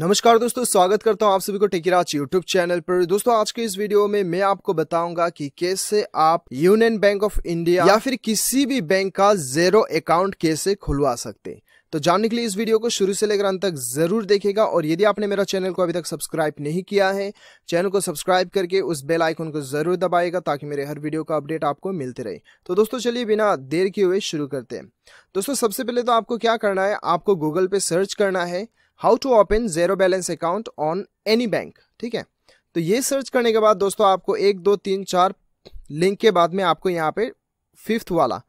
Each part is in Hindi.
नमस्कार दोस्तों स्वागत करता हूं आप सभी को टेकीराज यूट्यूब चैनल पर दोस्तों आज के इस वीडियो में मैं आपको बताऊंगा कि कैसे आप यूनियन बैंक ऑफ इंडिया या फिर किसी भी बैंक का जेरो अकाउंट कैसे खुलवा सकते हैं तो जानने के लिए इस वीडियो को शुरू से लेकर अंत तक जरूर देखेगा और यदि आपने मेरा चैनल को अभी तक सब्सक्राइब नहीं किया है चैनल को सब्सक्राइब करके उस बेल आइकन को जरूर दबाएगा ताकि मेरे हर वीडियो का अपडेट आपको मिलते रहे तो दोस्तों चलिए बिना देर किए हुए शुरू करते हैं दोस्तों सबसे पहले तो आपको क्या करना है आपको गूगल पे सर्च करना है how to open zero balance account on any bank ठीक है तो ये सर्च करने के बाद दोस्तों आपको एक दो तीन चार लिंक के बाद में आपको यहाँ पे फिफ्थ वाला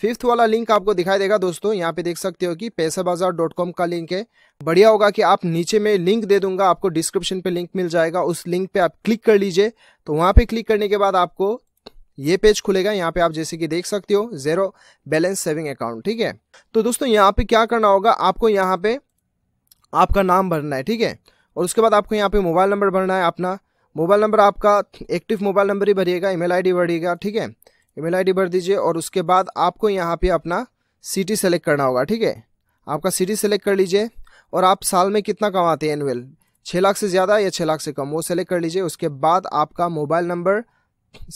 फिफ्थ वाला लिंक आपको दिखाई देगा दोस्तों यहाँ पे देख सकते हो कि पैसा बाजार डॉट कॉम का लिंक है बढ़िया होगा कि आप नीचे में लिंक दे दूंगा आपको डिस्क्रिप्शन पे लिंक मिल जाएगा उस लिंक पे आप क्लिक कर लीजिए तो वहाँ पे क्लिक करने के बाद आपको ये पेज खुलेगा यहाँ पे आप जैसे कि देख सकते हो जेरो बैलेंस सेविंग अकाउंट ठीक है तो दोस्तों यहाँ पे क्या करना होगा आपको यहाँ पे आपका नाम भरना है ठीक है और उसके बाद आपको यहाँ पे मोबाइल नंबर भरना है अपना मोबाइल नंबर आपका एक्टिव मोबाइल नंबर ही भरिएगा ईमेल आईडी भरिएगा ठीक है ईमेल आईडी भर दीजिए और उसके बाद आपको यहाँ पे अपना सिटी सेलेक्ट करना होगा ठीक है आपका सिटी सेलेक्ट कर लीजिए और आप साल में कितना कमाते हैं एनुअल छः लाख से ज़्यादा या छः लाख से कम वो सेलेक्ट कर लीजिए उसके बाद आपका मोबाइल नंबर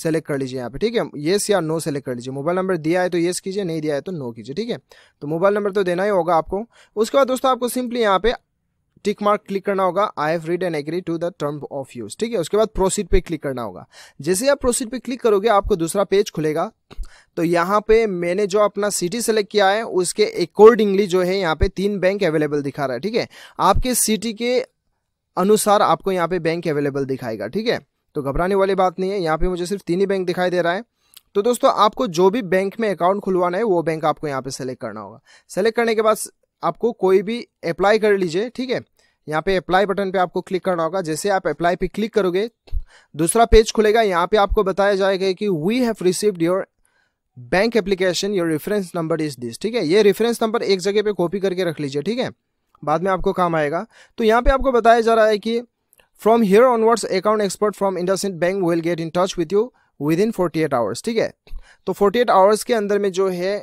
सेलेक्ट कर लीजिए यहाँ पे ठीक है येस या नो सेलेक्ट कर लीजिए मोबाइल नंबर दिया है तो येस कीजिए नहीं दिया है तो नो कीजिए ठीक है तो मोबाइल नंबर तो देना ही होगा आपको उसके बाद दोस्तों आपको सिंपली यहाँ पे टिक मार्क क्लिक करना होगा I have read and agree to the term of use ठीक है उसके बाद प्रोसीड पे क्लिक करना होगा जैसे आप प्रोसीड पे क्लिक करोगे आपको दूसरा पेज खुलेगा तो यहाँ पे मैंने जो अपना सिटी सेलेक्ट किया है उसके अकॉर्डिंगली जो है यहाँ पे तीन बैंक अवेलेबल दिखा रहा है ठीक है आपके सिटी के अनुसार आपको यहाँ पे बैंक अवेलेबल दिखाएगा ठीक है तो घबराने वाली बात नहीं है यहाँ पे मुझे सिर्फ तीन ही बैंक दिखाई दे रहा है तो दोस्तों आपको जो भी बैंक में अकाउंट खुलवाना है वो बैंक आपको यहाँ पे सेलेक्ट करना होगा सेलेक्ट करने के बाद आपको कोई भी अप्लाई कर लीजिए ठीक है यहाँ पे अप्लाई बटन पे आपको क्लिक करना होगा जैसे आप अप्लाई पे क्लिक करोगे दूसरा पेज खुलेगा यहाँ पे आपको बताया जाएगा कि we have received your bank application your reference number is this ठीक है ये रेफरेंस नंबर एक जगह पे कॉपी करके रख लीजिए ठीक है बाद में आपको काम आएगा तो यहाँ पे आपको बताया जा रहा है कि from here onwards account expert from IndusInd bank will get in touch with you within forty eight hours ठीक है तो फोर्टी एट आवर्स के अंदर में जो है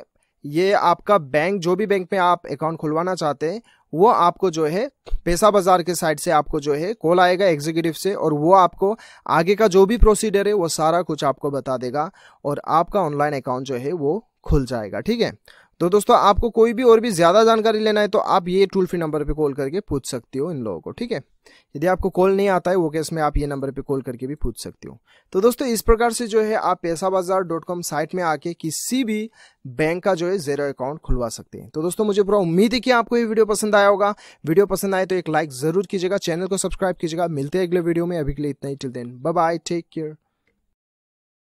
ये आपका बैंक जो भी बैंक में आप अकाउंट खुलवाना चाहते हैं वो आपको जो है पैसा बाजार के साइड से आपको जो है कॉल आएगा एग्जीक्यूटिव से और वो आपको आगे का जो भी प्रोसीडर है वो सारा कुछ आपको बता देगा और आपका ऑनलाइन अकाउंट जो है वो खुल जाएगा ठीक है तो दोस्तों आपको कोई भी और भी ज़्यादा जानकारी लेना है तो आप ये टोल फ्री नंबर पे कॉल करके पूछ सकते हो इन लोगों को ठीक है यदि आपको कॉल नहीं आता है वो केस में आप ये नंबर पे कॉल करके भी पूछ सकते हो तो दोस्तों इस प्रकार से जो है आप पैसा बाजार डॉट कॉम साइट में आके किसी भी बैंक का जो है जेरो अकाउंट खुलवा सकते हैं तो दोस्तों मुझे पूरा उम्मीद है कि आपको ये वीडियो पसंद आया होगा वीडियो पसंद आए तो एक लाइक जरूर कीजिएगा चैनल को सब्सक्राइब कीजिएगा मिलते हैं अगले वीडियो में अभी के लिए इतना ही till then bye take care